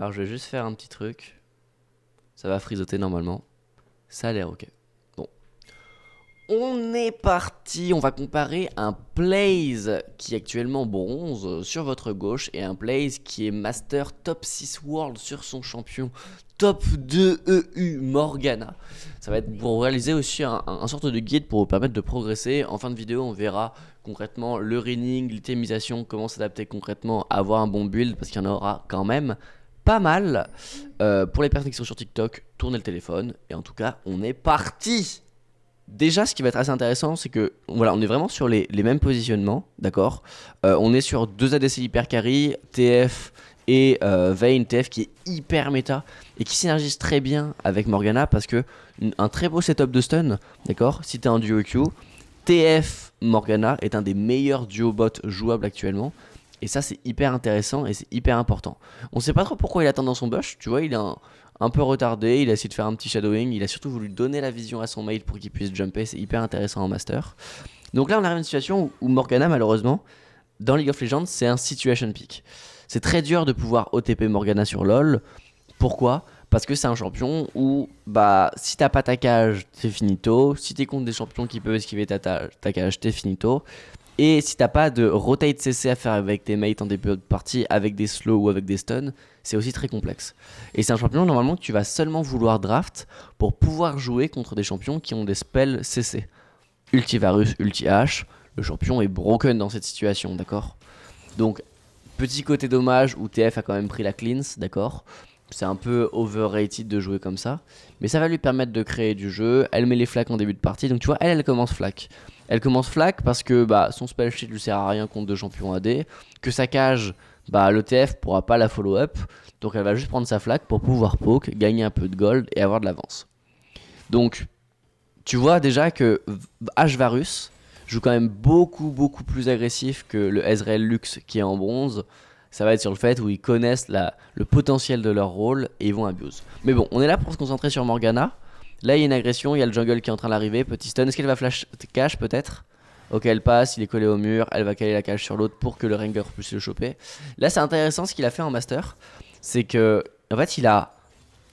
Alors je vais juste faire un petit truc. Ça va frisoter normalement. Ça a l'air ok. Bon. On est parti. On va comparer un Blaze qui est actuellement bronze sur votre gauche et un Blaze qui est Master Top 6 World sur son champion Top 2 EU Morgana. Ça va être pour réaliser aussi un, sorte de guide pour vous permettre de progresser. En fin de vidéo, on verra concrètement le reining, l'itemisation, comment s'adapter concrètement, avoir un bon build parce qu'il y en aura quand même pas mal. Euh, pour les personnes qui sont sur TikTok, tournez le téléphone. Et en tout cas, on est parti. Déjà, ce qui va être assez intéressant, c'est que voilà, on est vraiment sur les, mêmes positionnements, d'accord euh, On est sur deux ADC hyper carry, TF et euh, vein TF qui est hyper méta et qui synergise très bien avec Morgana parce que un très beau setup de stun, d'accord Si tu es en duo Q, TF Morgana est un des meilleurs duo bots jouables actuellement et ça, c'est hyper intéressant et c'est hyper important. On ne sait pas trop pourquoi il attend dans son bush. Tu vois, il est un, peu retardé. Il a essayé de faire un petit shadowing. Il a surtout voulu donner la vision à son mail pour qu'il puisse jumper. C'est hyper intéressant en master. Donc là, on arrive à une situation où, Morgana, malheureusement, dans League of Legends, c'est un situation pick. C'est très dur de pouvoir OTP Morgana sur LoL. Pourquoi Parce que c'est un champion où, bah, si t'as pas ta cage, c'est finito. Si t'es contre des champions qui peuvent esquiver ta, ta, cage, c'est finito. Et si t'as pas de rotate CC à faire avec tes mates en début de partie, avec des slows ou avec des stuns, c'est aussi très complexe. Et c'est un champion normalement que tu vas seulement vouloir draft pour pouvoir jouer contre des champions qui ont des spells CC. Ultivarus, Ulti-H, le champion est broken dans cette situation, d'accord Donc, petit côté dommage où TF a quand même pris la cleanse, d'accord c'est un peu overrated de jouer comme ça, mais ça va lui permettre de créer du jeu. Elle met les flaques en début de partie, donc tu vois, elle, elle commence flak. Elle commence flaque parce que bah, son spell sheet lui sert à rien contre deux champions AD, que sa cage, bah, l'ETF pourra pas la follow-up, donc elle va juste prendre sa flaque pour pouvoir poke, gagner un peu de gold et avoir de l'avance. Donc tu vois déjà que H-Varus joue quand même beaucoup beaucoup plus agressif que le Ezreal Lux qui est en bronze. Ça va être sur le fait où ils connaissent le potentiel de leur rôle et ils vont abuse. Mais bon, on est là pour se concentrer sur Morgana. Là, il y a une agression, il y a le jungle qui est en train d'arriver. Petit stun, est-ce qu'elle va flash cache peut-être Ok, elle passe, il est collé au mur, elle va caler la cage sur l'autre pour que le Ranger puisse le choper. Là, c'est intéressant ce qu'il a fait en master. C'est que, en fait, il a.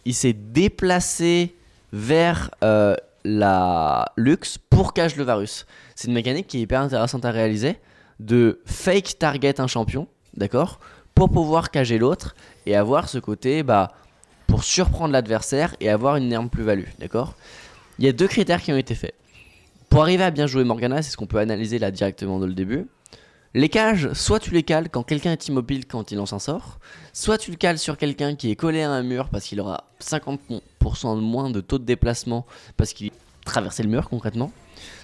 Il s'est déplacé vers euh, la Lux pour cache le Varus. C'est une mécanique qui est hyper intéressante à réaliser. De fake target un champion, d'accord Pour pouvoir cacher l'autre et avoir ce côté, bah pour surprendre l'adversaire et avoir une énorme plus-value, d'accord Il y a deux critères qui ont été faits. Pour arriver à bien jouer Morgana, c'est ce qu'on peut analyser là directement dans le début. Les cages, soit tu les cales quand quelqu'un est immobile quand il lance un sort, soit tu le cales sur quelqu'un qui est collé à un mur parce qu'il aura 50% de moins de taux de déplacement parce qu'il traversait le mur concrètement.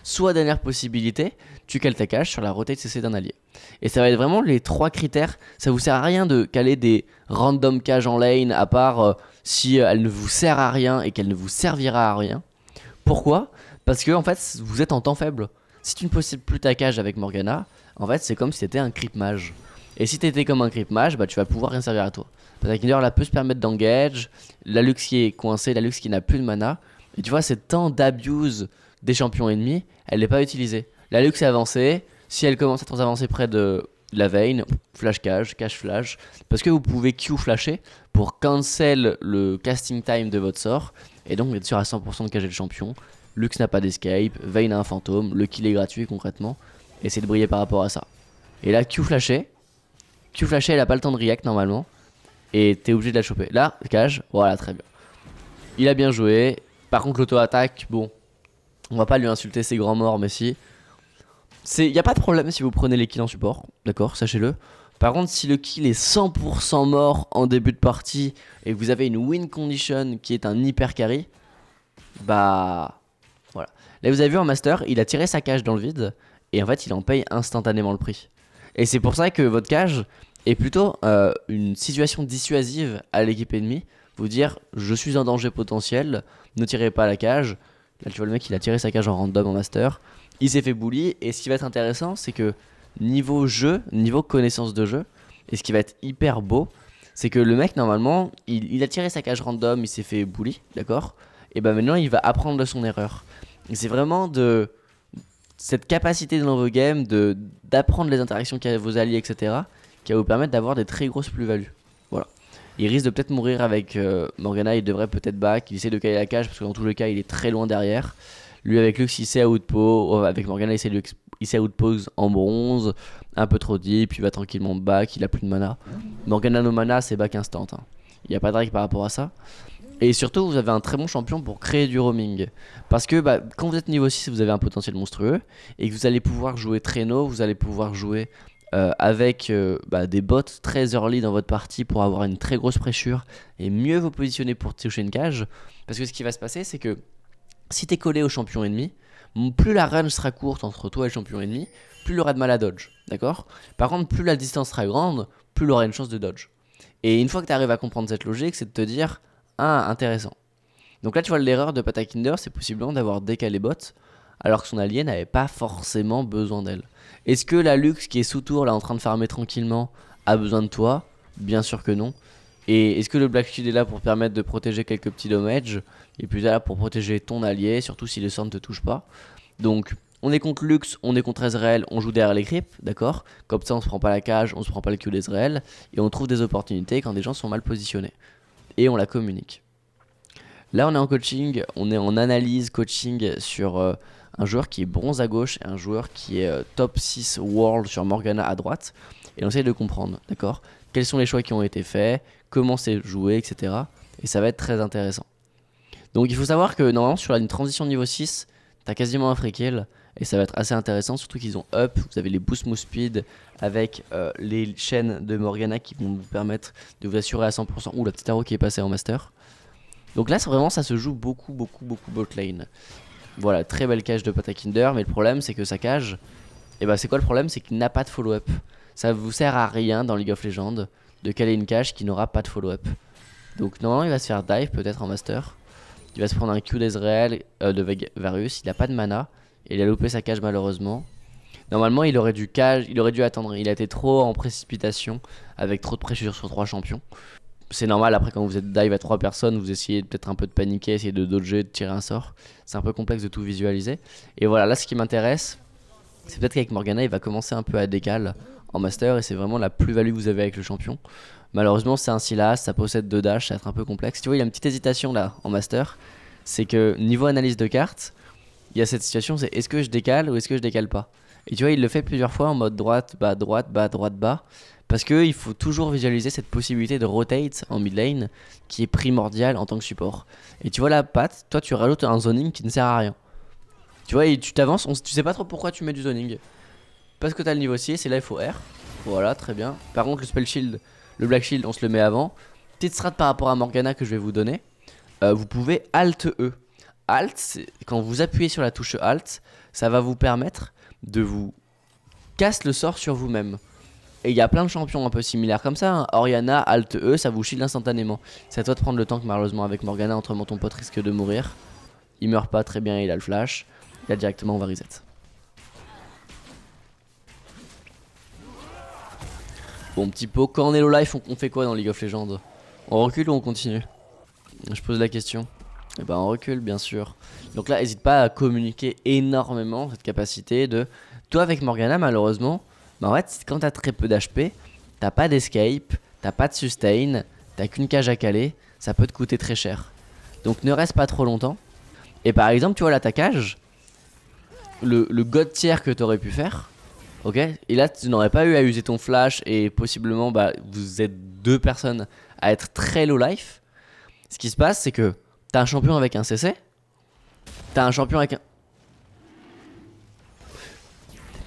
Soit dernière possibilité, tu cales ta cage sur la rotate CC d'un allié. Et ça va être vraiment les trois critères. Ça vous sert à rien de caler des random cages en lane à part euh, si euh, elle ne vous sert à rien et qu'elle ne vous servira à rien. Pourquoi Parce que en fait, vous êtes en temps faible. Si tu ne possèdes plus ta cage avec Morgana, en fait, c'est comme si étais un creep mage. Et si tu étais comme un creep mage, bah tu vas pouvoir rien servir à toi. Parce qu'il là peut se permettre d'engage, la luxe qui est coincée, la luxe qui n'a plus de mana. Et tu vois, c'est tant d'abuse des champions ennemis, elle n'est pas utilisée. La Lux est avancée. Si elle commence à trop avancer près de la veine, flash cage cache flash, parce que vous pouvez Q flasher pour cancel le casting time de votre sort, et donc être sûr à 100% de cacher le champion. Lux n'a pas d'escape, Vayne a un fantôme, le kill est gratuit concrètement, et c'est de briller par rapport à ça. Et là, Q flasher, Q flashé, elle a pas le temps de react normalement, et t'es obligé de la choper. Là, cage, voilà, très bien. Il a bien joué, par contre l'auto-attaque, bon, on va pas lui insulter ses grands morts, mais si. Il n'y a pas de problème si vous prenez les kills en support, d'accord, sachez-le. Par contre, si le kill est 100% mort en début de partie et que vous avez une win condition qui est un hyper carry, bah voilà. Là, vous avez vu en master, il a tiré sa cage dans le vide et en fait, il en paye instantanément le prix. Et c'est pour ça que votre cage est plutôt euh, une situation dissuasive à l'équipe ennemie. Vous dire, je suis un danger potentiel, ne tirez pas la cage, Là, tu vois, le mec, il a tiré sa cage en random en master. Il s'est fait bully. Et ce qui va être intéressant, c'est que niveau jeu, niveau connaissance de jeu, et ce qui va être hyper beau, c'est que le mec, normalement, il, a tiré sa cage random, il s'est fait bully, d'accord Et ben maintenant, il va apprendre de son erreur. c'est vraiment de cette capacité dans vos games d'apprendre les interactions avec vos alliés, etc., qui va vous permettre d'avoir des très grosses plus-values. Il risque de peut-être mourir avec euh, Morgana, il devrait peut-être back, il essaie de caler la cage parce que dans tous les cas il est très loin derrière. Lui avec Lux il sait outpose, euh, avec Morgana il sait, il sait outpose en bronze, un peu trop deep, puis il va tranquillement back, il a plus de mana. Morgana no mana c'est back instant, hein. il n'y a pas de règle par rapport à ça. Et surtout, vous avez un très bon champion pour créer du roaming. Parce que bah, quand vous êtes niveau 6, vous avez un potentiel monstrueux. Et que vous allez pouvoir jouer traîneau, vous allez pouvoir jouer euh, avec euh, bah, des bots très early dans votre partie pour avoir une très grosse pressure et mieux vous positionner pour toucher une cage. Parce que ce qui va se passer, c'est que si tu es collé au champion ennemi, plus la range sera courte entre toi et le champion ennemi, plus il aura de mal à dodge. D'accord Par contre, plus la distance sera grande, plus il aura une chance de dodge. Et une fois que tu arrives à comprendre cette logique, c'est de te dire Ah, intéressant. Donc là, tu vois, l'erreur de Patakinder, c'est possible d'avoir décalé bottes, alors que son allié n'avait pas forcément besoin d'elle. Est-ce que la Lux qui est sous tour là en train de farmer tranquillement a besoin de toi Bien sûr que non. Et est-ce que le Black Shield est là pour permettre de protéger quelques petits dommages Et puis là pour protéger ton allié, surtout si le sorts ne te touche pas. Donc on est contre Lux, on est contre Ezreal, on joue derrière les creeps, d'accord Comme ça on se prend pas la cage, on se prend pas le cul d'Ezreal, et on trouve des opportunités quand des gens sont mal positionnés. Et on la communique. Là on est en coaching, on est en analyse coaching sur... Euh, un joueur qui est bronze à gauche et un joueur qui est euh, top 6 world sur Morgana à droite. Et on essaye de comprendre, d'accord Quels sont les choix qui ont été faits, comment c'est joué, etc. Et ça va être très intéressant. Donc il faut savoir que normalement sur une transition niveau 6, t'as quasiment un frequel et ça va être assez intéressant, surtout qu'ils ont up, vous avez les boosts move speed avec euh, les chaînes de Morgana qui vont vous permettre de vous assurer à 100%. Ouh, la petite arrow qui est passée en master. Donc là, vraiment, ça se joue beaucoup, beaucoup, beaucoup lane. Voilà, très belle cage de Patakinder, Kinder, mais le problème c'est que sa cage, et eh ben, c'est quoi le problème C'est qu'il n'a pas de follow-up. Ça vous sert à rien dans League of Legends de caler une cage qui n'aura pas de follow-up. Donc normalement il va se faire dive peut-être en master. Il va se prendre un Q d'Ezreal, euh, de Varus, il n'a pas de mana, et il a loupé sa cage malheureusement. Normalement il aurait dû cage, il aurait dû attendre, il a été trop en précipitation avec trop de pressure sur trois champions c'est normal, après, quand vous êtes dive à trois personnes, vous essayez peut-être un peu de paniquer, essayer de dodger, de tirer un sort. C'est un peu complexe de tout visualiser. Et voilà, là, ce qui m'intéresse, c'est peut-être qu'avec Morgana, il va commencer un peu à décaler en master, et c'est vraiment la plus-value que vous avez avec le champion. Malheureusement, c'est un Silas, ça possède deux dash, ça va être un peu complexe. Tu vois, il y a une petite hésitation là, en master. C'est que, niveau analyse de cartes, il y a cette situation, c'est est-ce que je décale ou est-ce que je décale pas Et tu vois, il le fait plusieurs fois en mode droite, bas, droite, bas, droite, bas. Parce qu'il faut toujours visualiser cette possibilité de rotate en mid lane qui est primordiale en tant que support. Et tu vois la patte, toi tu rajoutes un zoning qui ne sert à rien. Tu vois, et tu t'avances, tu sais pas trop pourquoi tu mets du zoning. Parce que t'as le niveau 6 et là il faut R. Voilà, très bien. Par contre, le spell shield, le black shield, on se le met avant. Petite strat par rapport à Morgana que je vais vous donner. Euh, vous pouvez Alt E. Alt, quand vous appuyez sur la touche Alt, ça va vous permettre de vous casse le sort sur vous-même. Et il y a plein de champions un peu similaires comme ça. Hein. Oriana, Alt E, ça vous shield instantanément. C'est à toi de prendre le temps que malheureusement avec Morgana. Autrement, ton pote risque de mourir. Il meurt pas très bien, il a le flash. Il a directement, on va reset. Bon, petit pot, quand life, on, fait quoi dans League of Legends On recule ou on continue Je pose la question. Et eh ben on recule bien sûr. Donc là, n'hésite pas à communiquer énormément cette capacité de... Toi avec Morgana, malheureusement, en fait, quand t'as très peu d'HP, t'as pas d'escape, t'as pas de sustain, t'as qu'une cage à caler, ça peut te coûter très cher. Donc ne reste pas trop longtemps. Et par exemple, tu vois là cage, le, le god tier que t'aurais pu faire, ok Et là, tu n'aurais pas eu à user ton flash et possiblement, bah, vous êtes deux personnes à être très low life. Ce qui se passe, c'est que t'as un champion avec un CC, t'as un champion avec un.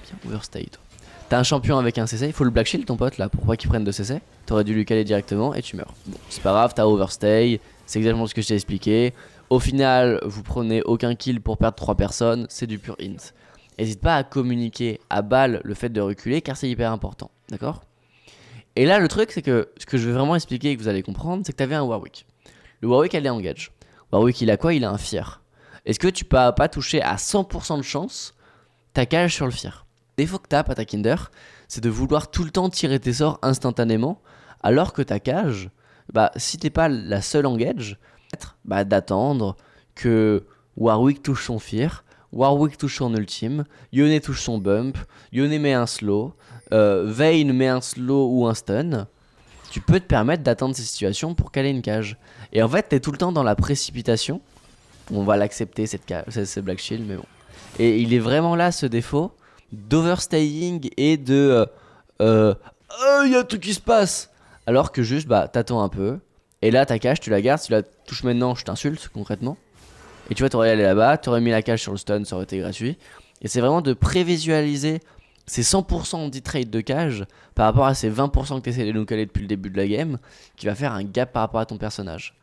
T'es bien overstay toi. T'as un champion avec un CC, il faut le Black Shield ton pote là, pour pas qu'il prenne de CC. T'aurais dû lui caler directement et tu meurs. Bon, c'est pas grave, t'as overstay, c'est exactement ce que je t'ai expliqué. Au final, vous prenez aucun kill pour perdre 3 personnes, c'est du pur hint. N'hésite pas à communiquer à balle le fait de reculer car c'est hyper important, d'accord Et là, le truc, c'est que ce que je veux vraiment expliquer et que vous allez comprendre, c'est que t'avais un Warwick. Le Warwick, elle est engage. Warwick, il a quoi Il a un Fier. Est-ce que tu peux pas toucher à 100% de chance ta cage sur le Fier défaut que t'as, à ta Kinder, c'est de vouloir tout le temps tirer tes sorts instantanément, alors que ta cage, bah, si t'es pas la seule engage, bah, d'attendre que Warwick touche son fear, Warwick touche son ultime, Yone touche son bump, Yone met un slow, euh, Vayne met un slow ou un stun. Tu peux te permettre d'attendre ces situations pour caler une cage. Et en fait, t'es tout le temps dans la précipitation. On va l'accepter, cette, cage, c'est Black Shield, mais bon. Et il est vraiment là ce défaut d'overstaying et de euh, euh, oh, il y a un truc qui se passe. Alors que juste, bah, t'attends un peu. Et là, ta cage, tu la gardes. Si tu la touches maintenant, je t'insulte concrètement. Et tu vois, t'aurais allé là-bas, t'aurais mis la cage sur le stun, ça aurait été gratuit. Et c'est vraiment de prévisualiser ces 100% d'e-trade de cage par rapport à ces 20% que t'essayes de nous coller depuis le début de la game qui va faire un gap par rapport à ton personnage.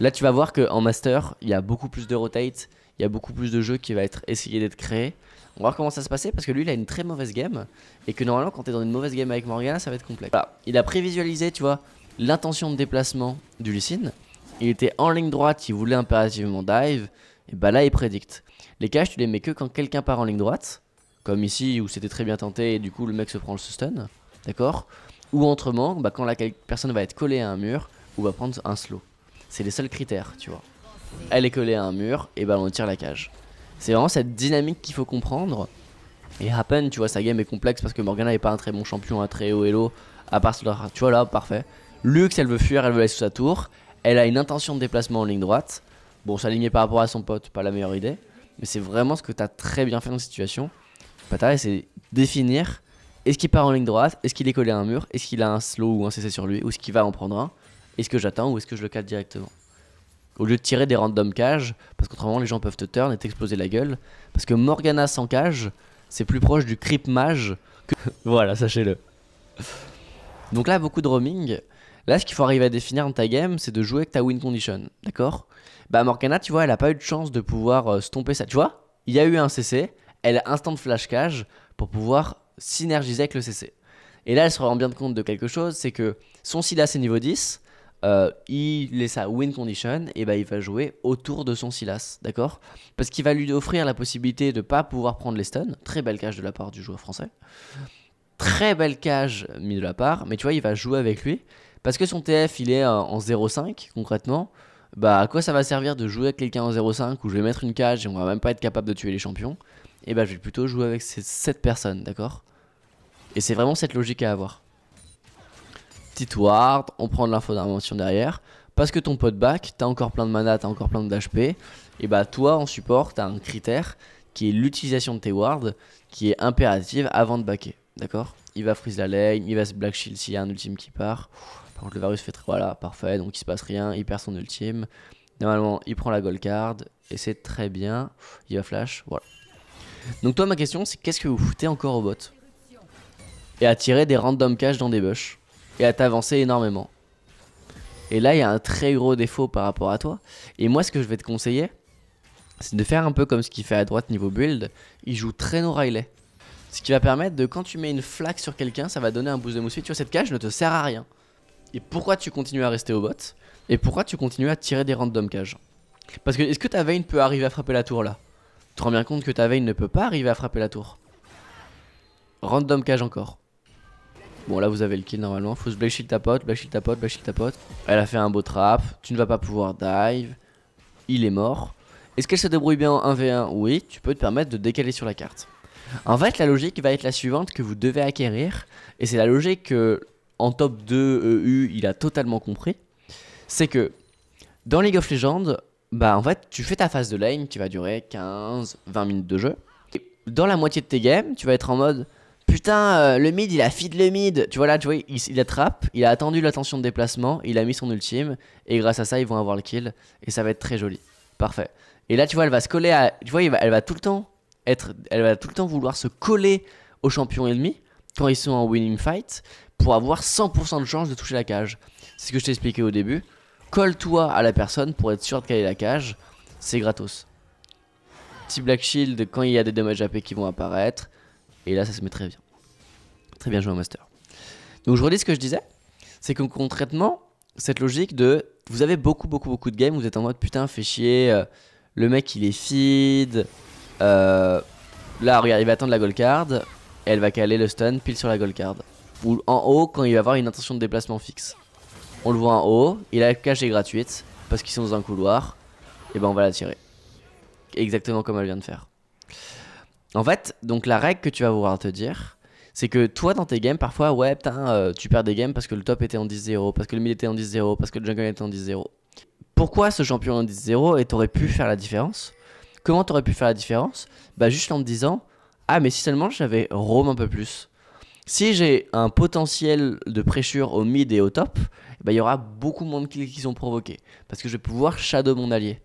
Là, tu vas voir qu'en master, il y a beaucoup plus de rotate, il y a beaucoup plus de jeux qui va être essayé d'être créé. On va voir comment ça se passait parce que lui il a une très mauvaise game et que normalement quand t'es dans une mauvaise game avec Morgana ça va être complexe. Il a prévisualisé tu vois l'intention de déplacement du Lucine. Il était en ligne droite, il voulait impérativement dive. Et bah là il prédicte. Les cages tu les mets que quand quelqu'un part en ligne droite. Comme ici où c'était très bien tenté et du coup le mec se prend le stun. D'accord Ou autrement, bah, quand la personne va être collée à un mur ou va prendre un slow. C'est les seuls critères, tu vois. Elle est collée à un mur et bah on tire la cage. C'est vraiment cette dynamique qu'il faut comprendre. Et Happen, tu vois, sa game est complexe parce que Morgana n'est pas un très bon champion, un très haut elo. À part, tu vois là, parfait. Lux, elle veut fuir, elle veut aller sous sa tour. Elle a une intention de déplacement en ligne droite. Bon, s'aligner par rapport à son pote, pas la meilleure idée. Mais c'est vraiment ce que tu as très bien fait dans cette situation. Patari, c'est définir est-ce qu'il part en ligne droite Est-ce qu'il est collé à un mur Est-ce qu'il a un slow ou un CC sur lui Ou est-ce qu'il va en prendre un Est-ce que j'attends ou est-ce que je le cale directement au lieu de tirer des random cages, parce qu'autrement les gens peuvent te turn et t'exploser la gueule. Parce que Morgana sans cage, c'est plus proche du creep mage que. voilà, sachez-le. Donc là, beaucoup de roaming. Là, ce qu'il faut arriver à définir dans ta game, c'est de jouer avec ta win condition, d'accord Bah Morgana, tu vois, elle a pas eu de chance de pouvoir euh, stomper ça. Tu vois, il y a eu un CC, elle a instant flash cage pour pouvoir synergiser avec le CC. Et là, elle se rend bien compte de quelque chose, c'est que son Silas est niveau 10, euh, il est à win condition, et ben il va jouer autour de son Silas, d'accord Parce qu'il va lui offrir la possibilité de pas pouvoir prendre les stuns. Très belle cage de la part du joueur français. Très belle cage mis de la part, mais tu vois, il va jouer avec lui. Parce que son TF, il est en 0,5 concrètement. Bah, à quoi ça va servir de jouer avec quelqu'un en 0,5 où je vais mettre une cage et on va même pas être capable de tuer les champions Et eh bah, ben, je vais plutôt jouer avec cette personne, d'accord Et c'est vraiment cette logique à avoir petite ward, on prend de l'info d'invention derrière. Parce que ton pote back, t'as encore plein de mana, t'as encore plein d'HP. Et bah toi en support, t'as un critère qui est l'utilisation de tes wards qui est impérative avant de backer. D'accord Il va freeze la lane, il va se black shield s'il y a un ultime qui part. Par contre le Varus fait très... voilà, parfait, donc il se passe rien, il perd son ultime. Normalement, il prend la gold card et c'est très bien. Il va flash, voilà. Donc toi ma question c'est qu'est-ce que vous foutez encore au bot Et attirer des random cash dans des bush et à t'avancer énormément. Et là, il y a un très gros défaut par rapport à toi. Et moi, ce que je vais te conseiller, c'est de faire un peu comme ce qu'il fait à droite niveau build. Il joue très no Riley. Ce qui va permettre de, quand tu mets une flaque sur quelqu'un, ça va donner un boost de mousse. Tu vois, cette cage ne te sert à rien. Et pourquoi tu continues à rester au bot Et pourquoi tu continues à tirer des random cages Parce que est-ce que ta veine peut arriver à frapper la tour là Tu te rends bien compte que ta veine ne peut pas arriver à frapper la tour. Random cage encore. Bon là vous avez le kill normalement, faut se black shield tapote, black shield tapote, black shield tapote. Elle a fait un beau trap, tu ne vas pas pouvoir dive, il est mort. Est-ce qu'elle se débrouille bien en 1v1 Oui, tu peux te permettre de décaler sur la carte. En fait la logique va être la suivante que vous devez acquérir, et c'est la logique que en top 2 EU il a totalement compris, c'est que dans League of Legends, bah en fait tu fais ta phase de lane qui va durer 15-20 minutes de jeu. dans la moitié de tes games, tu vas être en mode Putain, euh, le mid, il a feed le mid. Tu vois là, tu vois, il, attrape, il a attendu l'attention de déplacement, il a mis son ultime, et grâce à ça, ils vont avoir le kill, et ça va être très joli. Parfait. Et là, tu vois, elle va se coller à. Tu vois, elle va, elle va tout le temps être. Elle va tout le temps vouloir se coller Au champion ennemi quand ils sont en winning fight pour avoir 100% de chance de toucher la cage. C'est ce que je t'ai expliqué au début. Colle-toi à la personne pour être sûr de caler la cage. C'est gratos. Petit Black Shield quand il y a des dommages AP qui vont apparaître. Et là, ça se met très bien. Très bien joué au master. Donc je redis ce que je disais, c'est que concrètement, cette logique de vous avez beaucoup, beaucoup, beaucoup de games, vous êtes en mode putain, fait chier, euh, le mec il est feed. Euh, là, regarde, il va attendre la gold card, elle va caler le stun pile sur la gold card. Ou en haut, quand il va avoir une intention de déplacement fixe. On le voit en haut, a la cache gratuite, parce qu'ils sont dans un couloir, et ben on va la tirer. Exactement comme elle vient de faire. En fait, donc la règle que tu vas vouloir te dire, c'est que toi dans tes games, parfois, ouais, putain, euh, tu perds des games parce que le top était en 10-0, parce que le mid était en 10-0, parce que le jungle était en 10-0. Pourquoi ce champion en 10-0 et t'aurais pu faire la différence Comment t'aurais pu faire la différence Bah juste en te disant, ah mais si seulement j'avais Rome un peu plus. Si j'ai un potentiel de pressure au mid et au top, bah, il y aura beaucoup moins de kills qui sont provoqués. Parce que je vais pouvoir shadow mon allié.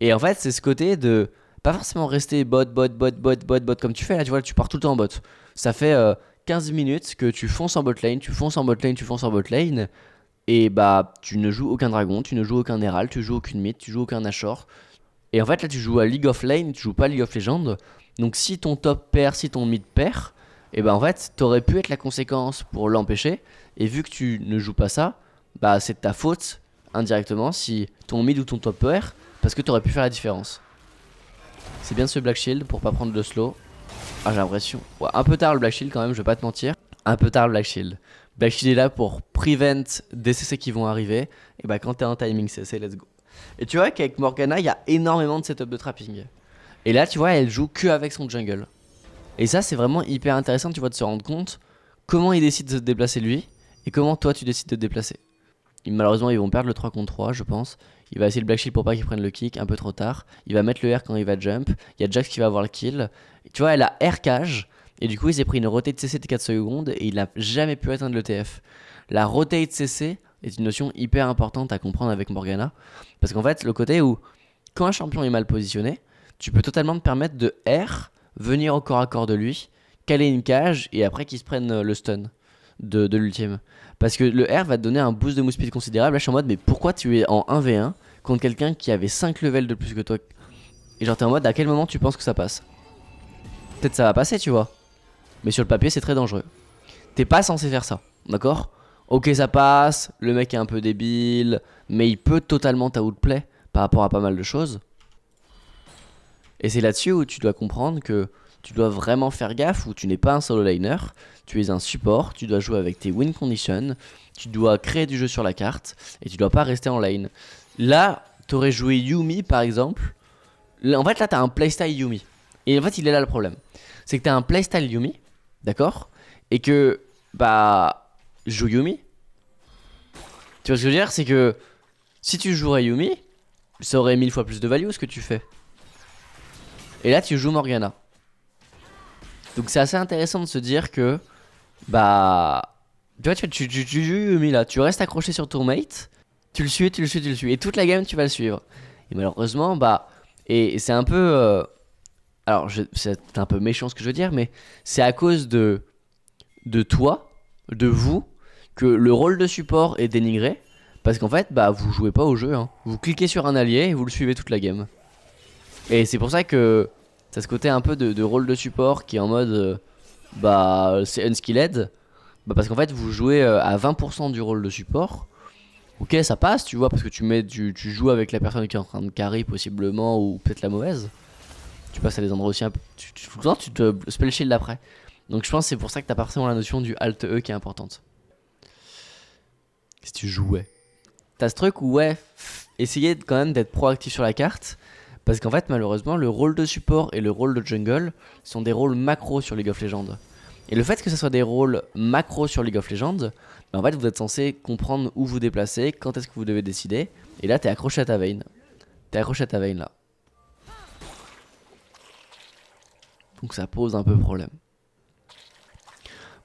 Et en fait, c'est ce côté de pas forcément rester bot, bot, bot, bot, bot, bot, comme tu fais là, tu vois, tu pars tout le temps en bot. Ça fait 15 euh, minutes que tu fonces en bot lane, tu fonces en bot lane, tu fonces en bot lane, et bah tu ne joues aucun dragon, tu ne joues aucun Herald, tu joues aucune mid, tu joues aucun ashore. Et en fait là tu joues à League of Lane, tu joues pas League of Legends. Donc si ton top perd, si ton mid perd, et bah, en fait t'aurais pu être la conséquence pour l'empêcher. Et vu que tu ne joues pas ça, bah c'est ta faute indirectement si ton mid ou ton top perd, parce que tu aurais pu faire la différence. C'est bien ce Black Shield pour pas prendre le slow. Ah, j'ai l'impression. un peu tard le Black Shield quand même, je vais pas te mentir. Un peu tard le Black Shield. Black Shield est là pour prevent des CC qui vont arriver. Et bah quand t'es en timing CC, let's go. Et tu vois qu'avec Morgana, il y a énormément de setup de trapping. Et là, tu vois, elle joue que avec son jungle. Et ça, c'est vraiment hyper intéressant, tu vois, de se rendre compte comment il décide de se déplacer lui et comment toi tu décides de te déplacer. malheureusement, ils vont perdre le 3 contre 3, je pense. Il va essayer le Black Shield pour pas qu'il prenne le kick un peu trop tard. Il va mettre le R quand il va jump. Il y a Jax qui va avoir le kill. Tu vois, elle a R cage. Et du coup, il s'est pris une rotate CC de 4 secondes et il n'a jamais pu atteindre le TF. La rotate CC est une notion hyper importante à comprendre avec Morgana. Parce qu'en fait, le côté où, quand un champion est mal positionné, tu peux totalement te permettre de R, venir au corps à corps de lui, caler une cage et après qu'il se prenne le stun de, l'ultime. Parce que le R va te donner un boost de mousse speed considérable. Là, je suis en mode, mais pourquoi tu es en 1v1 contre quelqu'un qui avait 5 levels de plus que toi Et genre, t'es en mode, à quel moment tu penses que ça passe Peut-être ça va passer, tu vois. Mais sur le papier, c'est très dangereux. T'es pas censé faire ça, d'accord Ok, ça passe, le mec est un peu débile, mais il peut totalement t'outplay par rapport à pas mal de choses. Et c'est là-dessus où tu dois comprendre que tu dois vraiment faire gaffe ou tu n'es pas un solo liner, tu es un support, tu dois jouer avec tes win conditions, tu dois créer du jeu sur la carte et tu dois pas rester en lane. Là, t'aurais joué Yumi par exemple. en fait, là, as un playstyle Yumi. Et en fait, il est là le problème. C'est que as un playstyle Yumi, d'accord Et que, bah, joue Yumi. Tu vois ce que je veux dire C'est que si tu jouerais Yumi, ça aurait mille fois plus de value ce que tu fais. Et là, tu joues Morgana. Donc c'est assez intéressant de se dire que, bah, tu vois, tu, tu, tu, là, tu restes accroché sur ton mate, tu le suis, tu le suis, tu le suis, et toute la game, tu vas le suivre. Et malheureusement, bah, et c'est un peu... Euh, alors, c'est un peu méchant ce que je veux dire, mais c'est à cause de, de toi, de vous, que le rôle de support est dénigré. Parce qu'en fait, bah, vous jouez pas au jeu. Hein. Vous cliquez sur un allié et vous le suivez toute la game. Et c'est pour ça que T'as ce côté un peu de, rôle de support qui est en mode euh, bah c'est unskilled bah parce qu'en fait vous jouez euh, à 20% du rôle de support ok ça passe tu vois parce que tu mets tu, joues avec la personne qui est en train de carry possiblement ou peut-être la mauvaise tu passes à des endroits aussi un peu tu, te spell shield après donc je pense que c'est pour ça que t'as forcément la notion du alt e qui est importante si tu jouais t'as ce truc où ouais essayez quand même d'être proactif sur la carte parce qu'en fait, malheureusement, le rôle de support et le rôle de jungle sont des rôles macro sur League of Legends. Et le fait que ce soit des rôles macro sur League of Legends, bah, en fait, vous êtes censé comprendre où vous déplacez, quand est-ce que vous devez décider. Et là, t'es accroché à ta veine. T'es accroché à ta veine là. Donc ça pose un peu problème.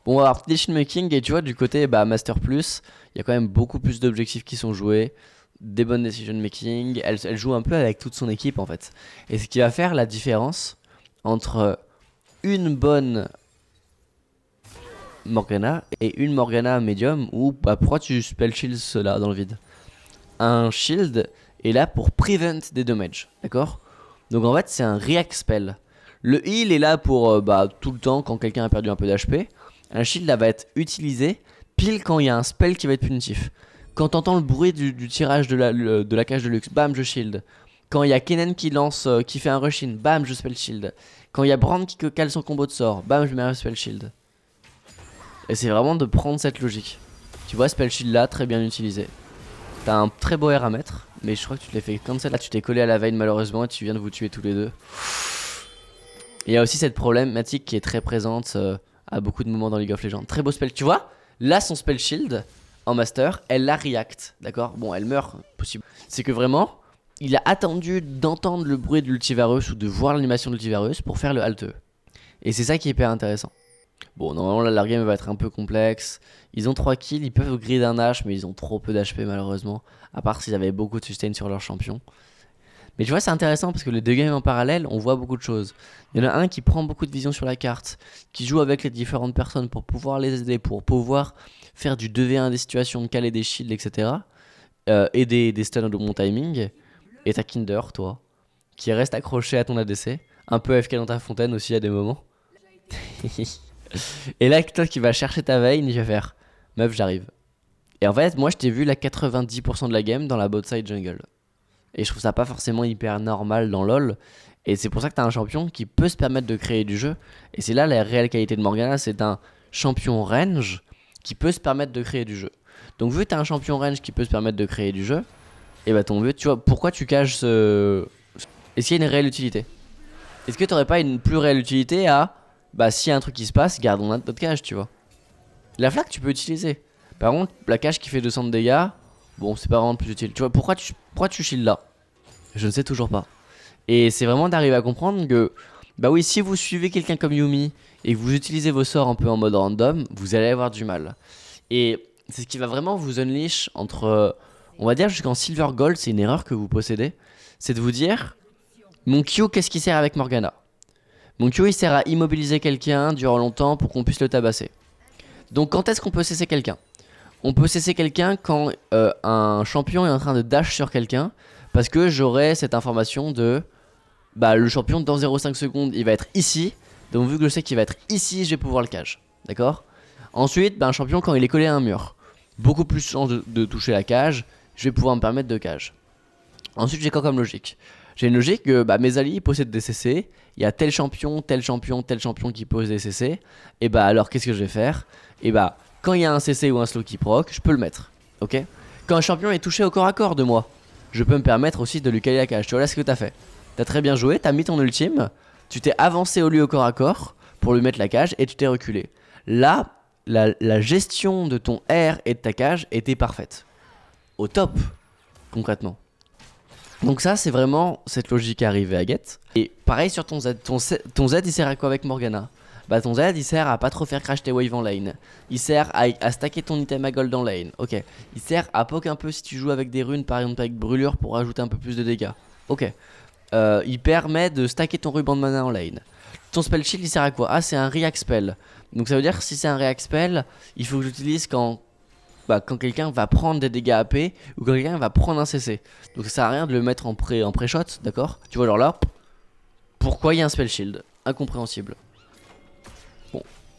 Bon, on va making et tu vois, du côté bah, Master Plus, il y a quand même beaucoup plus d'objectifs qui sont joués des bonnes decision making. Elle, joue un peu avec toute son équipe en fait. Et ce qui va faire la différence entre une bonne Morgana et une Morgana médium ou bah, pourquoi tu spell shield cela dans le vide Un shield est là pour prevent des damage d'accord Donc en fait c'est un react spell. Le heal est là pour euh, bah, tout le temps quand quelqu'un a perdu un peu d'HP. Un shield là va être utilisé pile quand il y a un spell qui va être punitif. Quand t'entends le bruit du, tirage de la, de la cage de luxe, bam, je shield. Quand il y a Kennen qui lance, euh, qui fait un rush in, bam, je spell shield. Quand il y a Brand qui cale son combo de sort, bam, je mets un spell shield. Et c'est vraiment de prendre cette logique. Tu vois, spell shield là, très bien utilisé. T'as un très beau air à mettre, mais je crois que tu l'as fait comme ça. Là, tu t'es collé à la veine malheureusement et tu viens de vous tuer tous les deux. Il y a aussi cette problématique qui est très présente euh, à beaucoup de moments dans League of Legends. Très beau spell, tu vois Là, son spell shield, en master, elle la react, d'accord Bon, elle meurt, possible. C'est que vraiment, il a attendu d'entendre le bruit de l'ultivarus ou de voir l'animation de l'ultivarus pour faire le halte. Et c'est ça qui est hyper intéressant. Bon, normalement, la game va être un peu complexe. Ils ont 3 kills, ils peuvent grider un H, mais ils ont trop peu d'HP malheureusement. À part s'ils avaient beaucoup de sustain sur leur champion. Mais tu vois, c'est intéressant parce que les deux games en parallèle, on voit beaucoup de choses. Il y en a un qui prend beaucoup de vision sur la carte, qui joue avec les différentes personnes pour pouvoir les aider, pour pouvoir faire du 2v1 des situations, caler des shields, etc. Euh, et des, des stuns au bon timing. Et t'as Kinder, toi, qui reste accroché à ton ADC, un peu FK dans ta fontaine aussi à des moments. et là, toi qui vas chercher ta veille, je vais faire Meuf, j'arrive. Et en fait, moi je t'ai vu la 90% de la game dans la bot side jungle. Et je trouve ça pas forcément hyper normal dans LoL. Et c'est pour ça que t'as un champion qui peut se permettre de créer du jeu. Et c'est là la réelle qualité de Morgana, c'est un champion range qui peut se permettre de créer du jeu. Donc vu que tu un champion range qui peut se permettre de créer du jeu, et eh bah ben, ton but, tu vois, pourquoi tu caches ce... Est-ce qu'il y a une réelle utilité Est-ce que t'aurais pas une plus réelle utilité à... Bah si y a un truc qui se passe, gardons notre cage, tu vois. La flaque, tu peux utiliser. Par contre, la cage qui fait 200 de dégâts, Bon, c'est pas vraiment plus utile. Tu vois, pourquoi tu, pourquoi tu shields là Je ne sais toujours pas. Et c'est vraiment d'arriver à comprendre que, bah oui, si vous suivez quelqu'un comme Yumi et que vous utilisez vos sorts un peu en mode random, vous allez avoir du mal. Et c'est ce qui va vraiment vous unleash entre, on va dire jusqu'en silver gold, c'est une erreur que vous possédez, c'est de vous dire, mon Q, qu'est-ce qui sert avec Morgana Mon Q, il sert à immobiliser quelqu'un durant longtemps pour qu'on puisse le tabasser. Donc quand est-ce qu'on peut cesser quelqu'un on peut cesser quelqu'un quand euh, un champion est en train de dash sur quelqu'un parce que j'aurai cette information de bah le champion dans 0,5 secondes il va être ici donc vu que je sais qu'il va être ici je vais pouvoir le cage d'accord ensuite bah, un champion quand il est collé à un mur beaucoup plus chance de, toucher la cage je vais pouvoir me permettre de cage ensuite j'ai quoi comme logique j'ai une logique que bah, mes alliés possèdent des CC, il y a tel champion, tel champion, tel champion qui pose des CC, et bah alors qu'est-ce que je vais faire Et bah quand il y a un CC ou un slow qui proc, je peux le mettre. Ok Quand un champion est touché au corps à corps de moi, je peux me permettre aussi de lui caler la cage. Tu vois là ce que t'as fait. T'as très bien joué, t'as mis ton ultime, tu t'es avancé au lieu au corps à corps pour lui mettre la cage et tu t'es reculé. Là, la, gestion de ton air et de ta cage était parfaite. Au top, concrètement. Donc ça, c'est vraiment cette logique arrivée à Get. Et pareil sur ton Ton, Z, ton Z il sert à quoi avec Morgana bah ton Z il sert à pas trop faire crash tes waves en lane. Il sert à, stacker ton item à gold en lane. Ok. Il sert à poke un peu si tu joues avec des runes, par exemple avec brûlure pour ajouter un peu plus de dégâts. Ok. Euh, il permet de stacker ton ruban de mana en lane. Ton spell shield il sert à quoi Ah c'est un react spell. Donc ça veut dire que si c'est un react spell, il faut que j'utilise quand bah, quand quelqu'un va prendre des dégâts AP ou quand quelqu'un va prendre un CC. Donc ça sert à rien de le mettre en pré en pré-shot, d'accord Tu vois genre là, pourquoi il y a un spell shield Incompréhensible.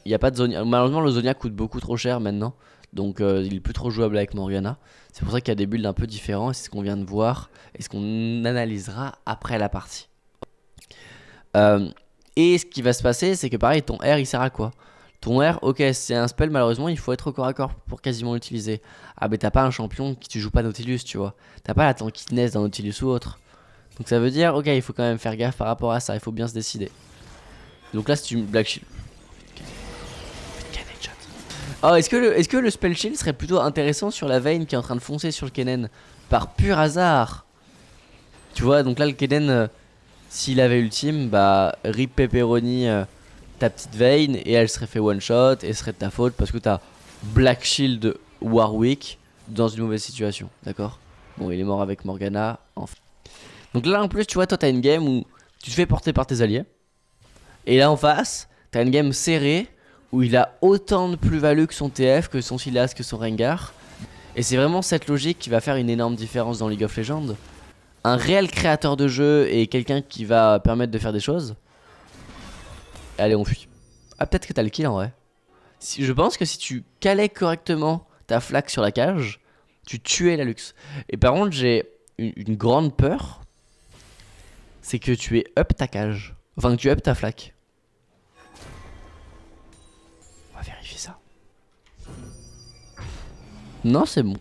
Il n'y a pas de zonia Malheureusement, le zonia coûte beaucoup trop cher maintenant. Donc euh, il est plus trop jouable avec Morgana. C'est pour ça qu'il y a des builds un peu différents. c'est ce qu'on vient de voir et ce qu'on analysera après la partie. Euh, et ce qui va se passer, c'est que pareil, ton R il sert à quoi Ton R, ok, c'est un spell, malheureusement, il faut être au corps à corps pour quasiment l'utiliser. Ah, mais t'as pas un champion qui tu joues pas Nautilus, tu vois. T'as pas la tankiness d'un Nautilus ou autre. Donc ça veut dire, ok, il faut quand même faire gaffe par rapport à ça, il faut bien se décider. Donc là, si tu Black Shield, Oh, est-ce que, le, spell shield serait plutôt intéressant sur la veine qui est en train de foncer sur le Kennen Par pur hasard Tu vois, donc là, le Kennen euh, s'il avait ultime, bah, rip pepperoni euh, ta petite veine et elle serait fait one shot et serait de ta faute parce que t'as Black Shield Warwick dans une mauvaise situation, d'accord Bon, il est mort avec Morgana, Donc là, en plus, tu vois, toi, t'as une game où tu te fais porter par tes alliés. Et là, en face, t'as une game serrée où il a autant de plus-value que son TF, que son Silas, que son Rengar. Et c'est vraiment cette logique qui va faire une énorme différence dans League of Legends. Un réel créateur de jeu et quelqu'un qui va permettre de faire des choses. Allez, on fuit. Ah, peut-être que t'as le kill en vrai. Si, je pense que si tu calais correctement ta flaque sur la cage, tu tuais la luxe. Et par contre, j'ai une, grande peur. C'est que tu es up ta cage. Enfin, que tu up ta flaque. ça Non, c'est bon.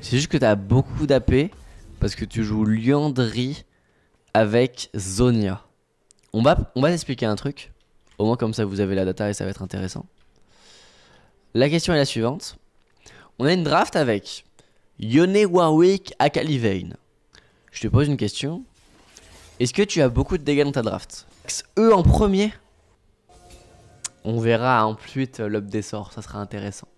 C'est juste que tu as beaucoup d'AP parce que tu joues Liandry avec Zonia. On va, on va t'expliquer un truc. Au moins comme ça vous avez la data et ça va être intéressant. La question est la suivante. On a une draft avec Yone Warwick à Calivane Je te pose une question. Est-ce que tu as beaucoup de dégâts dans ta draft eux en premier on verra ensuite euh, l'up des sorts, ça sera intéressant.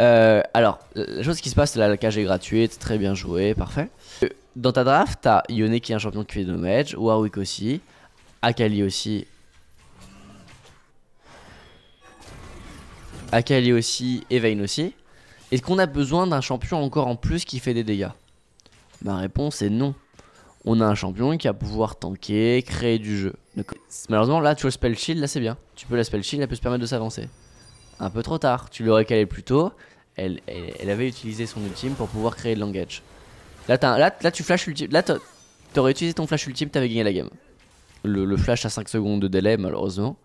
Euh, alors, la chose qui se passe, là, la cage est gratuite, très bien joué, parfait. Euh, dans ta draft, t'as Yone qui est un champion qui fait dommage, Warwick aussi, Akali aussi. Akali aussi, et aussi. Est-ce qu'on a besoin d'un champion encore en plus qui fait des dégâts Ma réponse est non on a un champion qui va pouvoir tanker, créer du jeu. malheureusement, là, tu vois, Spell Shield, là, c'est bien. Tu peux la Spell Shield, elle peut se permettre de s'avancer. Un peu trop tard, tu l'aurais calé plus tôt. Elle, elle, avait utilisé son ultime pour pouvoir créer le langage. Là, là, là tu flash ultime. Là, t'aurais utilisé ton flash ultime, t'avais gagné la game. Le, flash à 5 secondes de délai, malheureusement.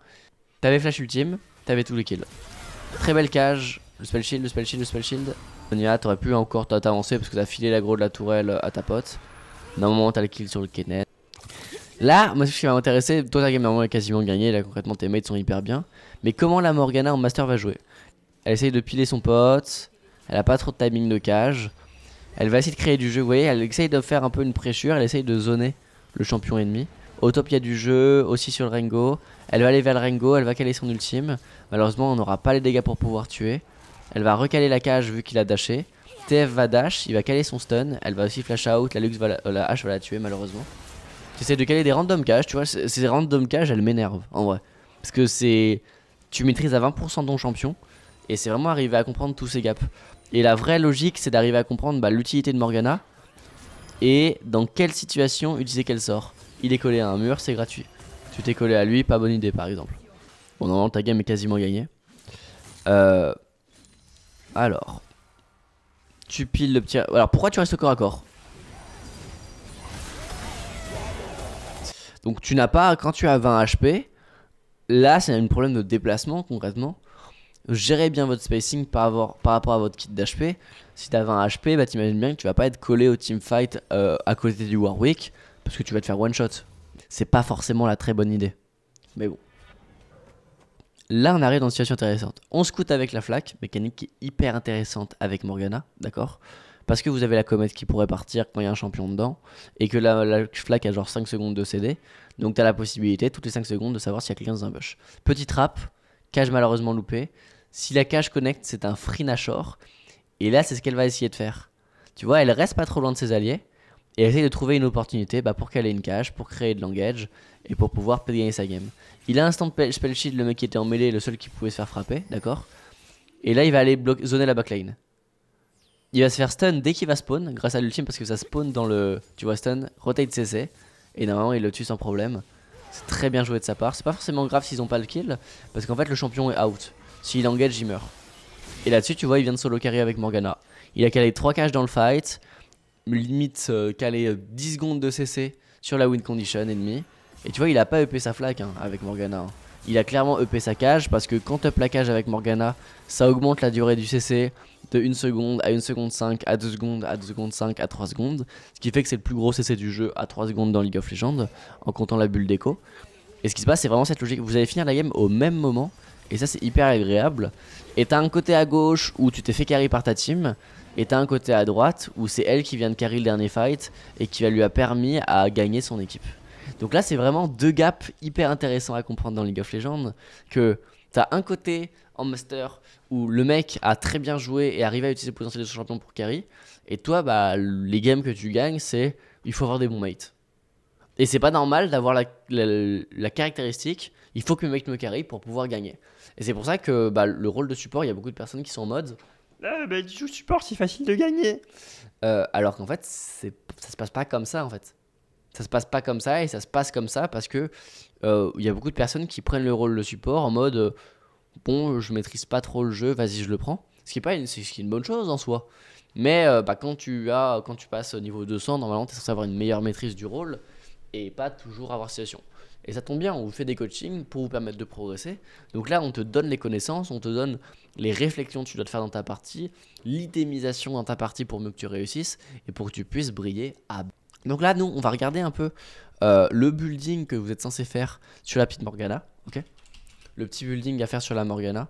T'avais flash ultime, t'avais tous les kills. Très belle cage. Le spell shield, le spell shield, le spell shield. t'aurais pu encore t'avancer parce que t'as filé l'agro de la tourelle à ta pote. Normalement, t'as le kill sur le Kenneth. Là, moi, ce qui m'a intéressé, toi, ta game normalement a quasiment gagnée. Là, concrètement, tes mates sont hyper bien. Mais comment la Morgana en master va jouer Elle essaye de piler son pote. Elle a pas trop de timing de cage. Elle va essayer de créer du jeu. Vous voyez, elle essaye de faire un peu une pressure. Elle essaye de zoner le champion ennemi. Au top, il y a du jeu, aussi sur le Rengo. Elle va aller vers le Rengo, elle va caler son ultime. Malheureusement, on n'aura pas les dégâts pour pouvoir tuer. Elle va recaler la cage vu qu'il a dashé. TF va dash, il va caler son stun, elle va aussi flash out, la Lux va la, hache va la tuer malheureusement. Tu essaies de caler des random cages, tu vois, ces random cages elles m'énervent en vrai. Parce que c'est. Tu maîtrises à 20% ton champion, et c'est vraiment arriver à comprendre tous ces gaps. Et la vraie logique c'est d'arriver à comprendre bah, l'utilité de Morgana et dans quelle situation utiliser quel sort. Il est collé à un mur, c'est gratuit. Tu t'es collé à lui, pas bonne idée par exemple. Bon, normalement ta game est quasiment gagnée. Euh. Alors, tu piles le petit. Alors pourquoi tu restes au corps à corps Donc tu n'as pas, quand tu as 20 HP, là c'est un problème de déplacement concrètement. Gérez bien votre spacing par, rapport à votre kit d'HP. Si tu as 20 HP, bah t'imagines bien que tu vas pas être collé au teamfight euh, à côté du Warwick parce que tu vas te faire one shot. C'est pas forcément la très bonne idée. Mais bon. Là, on arrive dans une situation intéressante. On scoute avec la flaque, mécanique hyper intéressante avec Morgana, d'accord Parce que vous avez la comète qui pourrait partir quand il y a un champion dedans, et que la, flaque a genre 5 secondes de CD, donc tu la possibilité, toutes les 5 secondes, de savoir s'il y a quelqu'un dans un bush. Petite trap, cage malheureusement loupée. Si la cage connecte, c'est un free Nashor, et là, c'est ce qu'elle va essayer de faire. Tu vois, elle reste pas trop loin de ses alliés, et elle essaie de trouver une opportunité bah, pour caler une cage, pour créer de l'engage, et pour pouvoir gagner sa game. Il a un instant spell shield, le mec qui était en mêlée, le seul qui pouvait se faire frapper, d'accord Et là, il va aller zoner la backline. Il va se faire stun dès qu'il va spawn, grâce à l'ultime, parce que ça spawn dans le. Tu vois, stun, rotate CC. Et normalement, il le tue sans problème. C'est très bien joué de sa part. C'est pas forcément grave s'ils ont pas le kill, parce qu'en fait, le champion est out. S'il engage, il meurt. Et là-dessus, tu vois, il vient de solo carry avec Morgana. Il a calé 3 caches dans le fight, limite euh, calé 10 euh, secondes de CC sur la win condition ennemie. Et tu vois, il a pas EP sa flaque hein, avec Morgana. Hein. Il a clairement EP sa cage parce que quand up la cage avec Morgana, ça augmente la durée du CC de 1 seconde à 1 seconde 5, à 2 secondes, à 2 secondes 5, à 3 secondes. Ce qui fait que c'est le plus gros CC du jeu à 3 secondes dans League of Legends en comptant la bulle d'écho. Et ce qui se passe, c'est vraiment cette logique. Vous allez finir la game au même moment. Et ça, c'est hyper agréable. Et t'as un côté à gauche où tu t'es fait carry par ta team. Et t'as un côté à droite où c'est elle qui vient de carry le dernier fight et qui va lui a permis à gagner son équipe. Donc là, c'est vraiment deux gaps hyper intéressants à comprendre dans League of Legends. Que t'as un côté en master où le mec a très bien joué et arrive à utiliser le potentiel de son champion pour carry. Et toi, bah, les games que tu gagnes, c'est il faut avoir des bons mates. Et c'est pas normal d'avoir la, caractéristique, il faut que le mec me carry pour pouvoir gagner. Et c'est pour ça que bah, le rôle de support, il y a beaucoup de personnes qui sont en mode ah, bah, du support, c'est facile de gagner. Euh, alors qu'en fait, ça se passe pas comme ça en fait ça se passe pas comme ça et ça se passe comme ça parce que euh, il y a beaucoup de personnes qui prennent le rôle de support en mode euh, bon je maîtrise pas trop le jeu vas-y je le prends ce qui est pas une, ce qui est une bonne chose en soi mais euh, bah, quand tu as quand tu passes au niveau 200 normalement tu es censé avoir une meilleure maîtrise du rôle et pas toujours avoir situation et ça tombe bien, on vous fait des coachings pour vous permettre de progresser. Donc là, on te donne les connaissances, on te donne les réflexions que tu dois te faire dans ta partie, l'idémisation dans ta partie pour mieux que tu réussisses et pour que tu puisses briller à donc là, nous, on va regarder un peu euh, le building que vous êtes censé faire sur la petite Morgana. ok le petit building à faire sur la Morgana.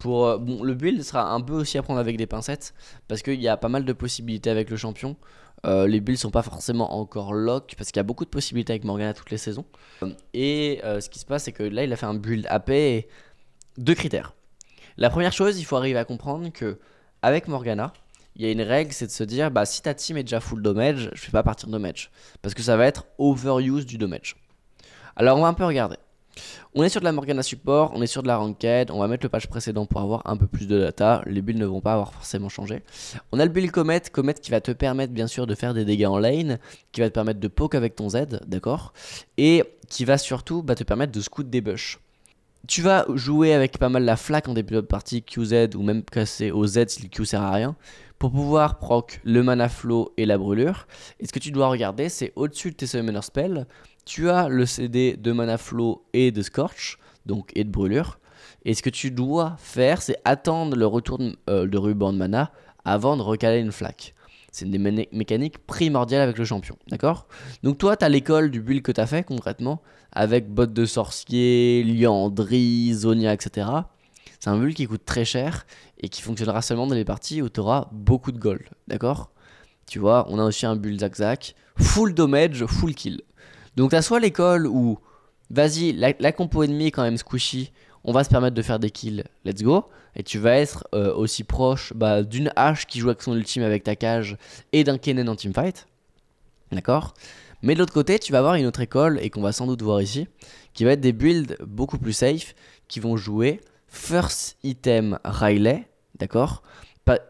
Pour, euh, bon, le build sera un peu aussi à prendre avec des pincettes, parce qu'il y a pas mal de possibilités avec le champion. Euh, les builds sont pas forcément encore lock, parce qu'il y a beaucoup de possibilités avec Morgana toutes les saisons. Et ce qui se passe, c'est que là, il a fait un build AP et deux critères. La première chose, il faut arriver à comprendre que avec Morgana, il y a une règle, c'est de se dire bah, si ta team est déjà full damage, je ne fais pas partir de match. Parce que ça va être overuse du damage. Alors on va un peu regarder. On est sur de la Morgana support, on est sur de la ranked, on va mettre le patch précédent pour avoir un peu plus de data, les builds ne vont pas avoir forcément changé. On a le build Comet, Comet qui va te permettre bien sûr de faire des dégâts en lane, qui va te permettre de poke avec ton Z, d'accord Et qui va surtout bah, te permettre de scout des bush tu vas jouer avec pas mal la flaque en début de partie QZ ou même casser au Z si le Q sert à rien pour pouvoir proc le mana flow et la brûlure. Et ce que tu dois regarder, c'est au-dessus de tes summoner spells, tu as le CD de mana flow et de scorch, donc et de brûlure. Et ce que tu dois faire, c'est attendre le retour de, euh, de ruban de mana avant de recaler une flaque. C'est des mécaniques primordiales avec le champion, d'accord Donc toi, t'as l'école du build que t'as fait concrètement, avec bottes de sorcier, liandry, zonia, etc. C'est un build qui coûte très cher et qui fonctionnera seulement dans les parties où t'auras beaucoup de gold, d'accord Tu vois, on a aussi un build zack full damage, full kill. Donc t'as soit l'école où, vas-y, la, compo ennemie est quand même squishy, on va se permettre de faire des kills, let's go. Et tu vas être euh, aussi proche bah, d'une hache qui joue avec son ultime avec ta cage et d'un Kennen en teamfight. D'accord Mais de l'autre côté, tu vas avoir une autre école, et qu'on va sans doute voir ici, qui va être des builds beaucoup plus safe, qui vont jouer first item Riley, d'accord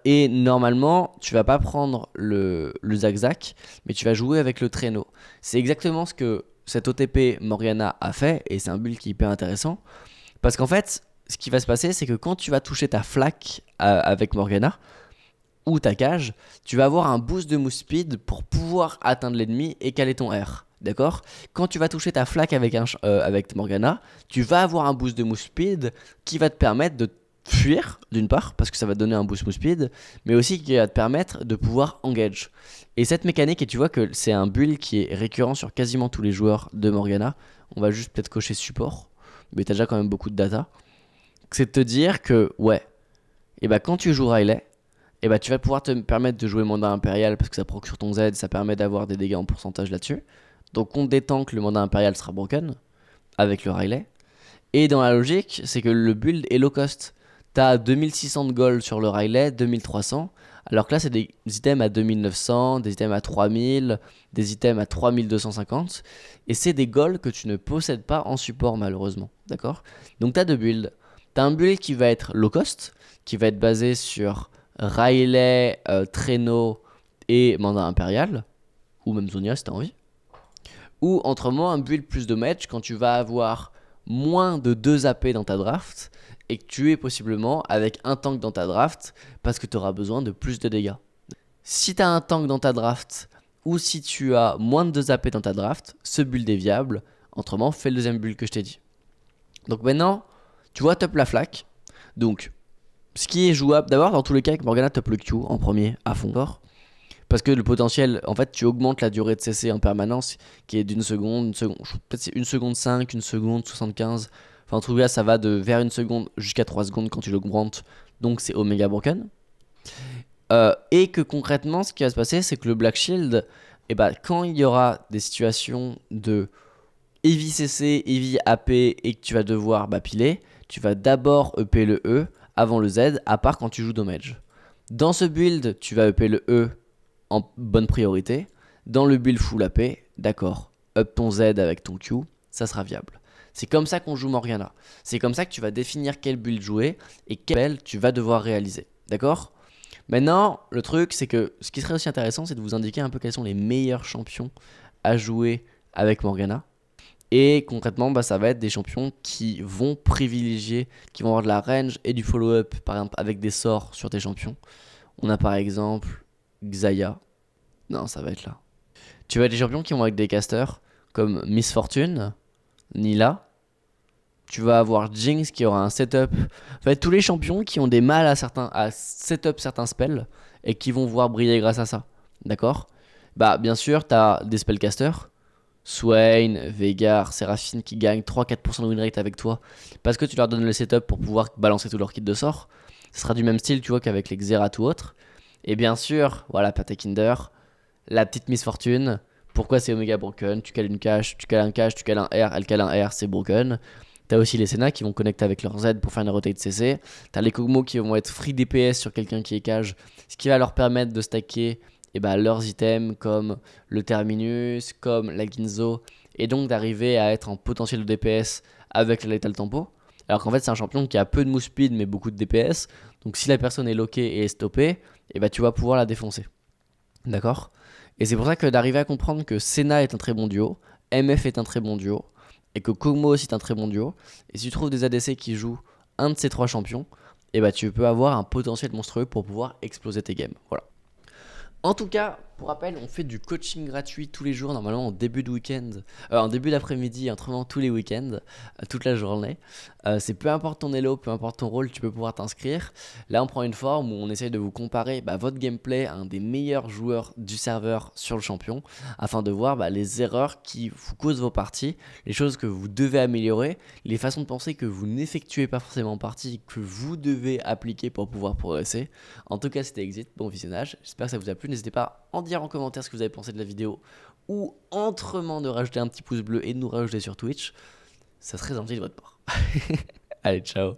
et normalement, tu vas pas prendre le, le zigzag, mais tu vas jouer avec le traîneau. C'est exactement ce que cet OTP Morgana a fait, et c'est un build qui est hyper intéressant. Parce qu'en fait, ce qui va se passer, c'est que quand tu vas toucher ta flaque euh, avec Morgana ou ta cage, tu vas avoir un boost de move speed pour pouvoir atteindre l'ennemi et caler ton R. D'accord Quand tu vas toucher ta flaque avec, un, euh, avec Morgana, tu vas avoir un boost de move speed qui va te permettre de fuir d'une part parce que ça va te donner un boost move speed mais aussi qui va te permettre de pouvoir engage et cette mécanique et tu vois que c'est un build qui est récurrent sur quasiment tous les joueurs de Morgana on va juste peut-être cocher support mais t'as déjà quand même beaucoup de data, c'est de te dire que, ouais, et eh bah ben, quand tu joues Riley, et eh ben, tu vas pouvoir te permettre de jouer mandat impérial parce que ça procure ton Z, ça permet d'avoir des dégâts en pourcentage là-dessus. Donc on détend que le mandat impérial sera broken avec le Riley. Et dans la logique, c'est que le build est low cost. T'as 2600 de gold sur le Riley, 2300. Alors que là, c'est des items à 2900, des items à 3000, des items à 3250. Et c'est des goals que tu ne possèdes pas en support, malheureusement. D'accord Donc, tu as deux builds. Tu as un build qui va être low cost, qui va être basé sur Riley, euh, et Mandat Impérial, ou même Zonia si tu as envie. Ou entre moi, un build plus de match quand tu vas avoir moins de 2 AP dans ta draft et que tu es possiblement avec un tank dans ta draft parce que tu auras besoin de plus de dégâts. Si tu as un tank dans ta draft ou si tu as moins de 2 AP dans ta draft, ce build est viable. Autrement, fais le deuxième build que je t'ai dit. Donc maintenant, tu vois top la flaque. Donc, ce qui est jouable, d'abord dans tous les cas, avec Morgana top le Q en premier à fond. Parce que le potentiel, en fait, tu augmentes la durée de CC en permanence qui est d'une seconde, une seconde, peut-être c'est une seconde 5, une seconde 75 en tout cas, ça va de vers une seconde jusqu'à 3 secondes quand tu l'augmentes. Donc, c'est Omega Broken. Euh, et que concrètement, ce qui va se passer, c'est que le Black Shield, eh ben, quand il y aura des situations de Heavy CC, Heavy AP et que tu vas devoir bah, tu vas d'abord EP le E avant le Z, à part quand tu joues Damage. Dans ce build, tu vas EP le E en bonne priorité. Dans le build full AP, d'accord, up ton Z avec ton Q, ça sera viable. C'est comme ça qu'on joue Morgana. C'est comme ça que tu vas définir quel build jouer et quel tu vas devoir réaliser. D'accord Maintenant, le truc, c'est que ce qui serait aussi intéressant, c'est de vous indiquer un peu quels sont les meilleurs champions à jouer avec Morgana. Et concrètement, bah, ça va être des champions qui vont privilégier, qui vont avoir de la range et du follow-up, par exemple, avec des sorts sur tes champions. On a par exemple Xayah. Non, ça va être là. Tu vas être des champions qui vont avec des casters comme Miss Fortune, ni Tu vas avoir Jinx qui aura un setup. En fait, tous les champions qui ont des mal à, certains, à setup certains spells et qui vont voir briller grâce à ça. D'accord Bah, bien sûr, t'as as des spellcasters. Swain, Vegar, Seraphine qui gagnent 3-4% de win avec toi parce que tu leur donnes le setup pour pouvoir balancer tout leur kit de sort. Ce sera du même style, tu vois, qu'avec les Xerath ou autres. Et bien sûr, voilà, Kinder, la petite Miss Fortune, pourquoi c'est Omega broken, tu cales une cache, tu cales un cache, tu cales un R, elle cale un R, c'est broken. T'as aussi les Senna qui vont connecter avec leur Z pour faire une de CC. T'as les Kogmo qui vont être free DPS sur quelqu'un qui est cage, ce qui va leur permettre de stacker eh ben, leurs items comme le Terminus, comme la Ginzo, et donc d'arriver à être en potentiel de DPS avec la Lethal Tempo. Alors qu'en fait, c'est un champion qui a peu de move speed mais beaucoup de DPS. Donc si la personne est loquée et est stoppée, eh ben, tu vas pouvoir la défoncer. D'accord et c'est pour ça que d'arriver à comprendre que Senna est un très bon duo, MF est un très bon duo, et que Kogmo aussi est un très bon duo, et si tu trouves des ADC qui jouent un de ces trois champions, et eh bah ben, tu peux avoir un potentiel monstrueux pour pouvoir exploser tes games. Voilà. En tout cas, pour rappel, on fait du coaching gratuit tous les jours, normalement en début de week-end, euh, en début d'après-midi, autrement tous les week-ends, euh, toute la journée. Euh, c'est peu importe ton elo, peu importe ton rôle, tu peux pouvoir t'inscrire. Là, on prend une forme où on essaye de vous comparer bah, votre gameplay à un des meilleurs joueurs du serveur sur le champion, afin de voir bah, les erreurs qui vous causent vos parties, les choses que vous devez améliorer, les façons de penser que vous n'effectuez pas forcément en partie, que vous devez appliquer pour pouvoir progresser. En tout cas, c'était Exit, bon visionnage, j'espère que ça vous a plu, n'hésitez pas en dire en commentaire ce que vous avez pensé de la vidéo ou entrement de rajouter un petit pouce bleu et de nous rajouter sur Twitch. Ça serait gentil de votre part. Allez, ciao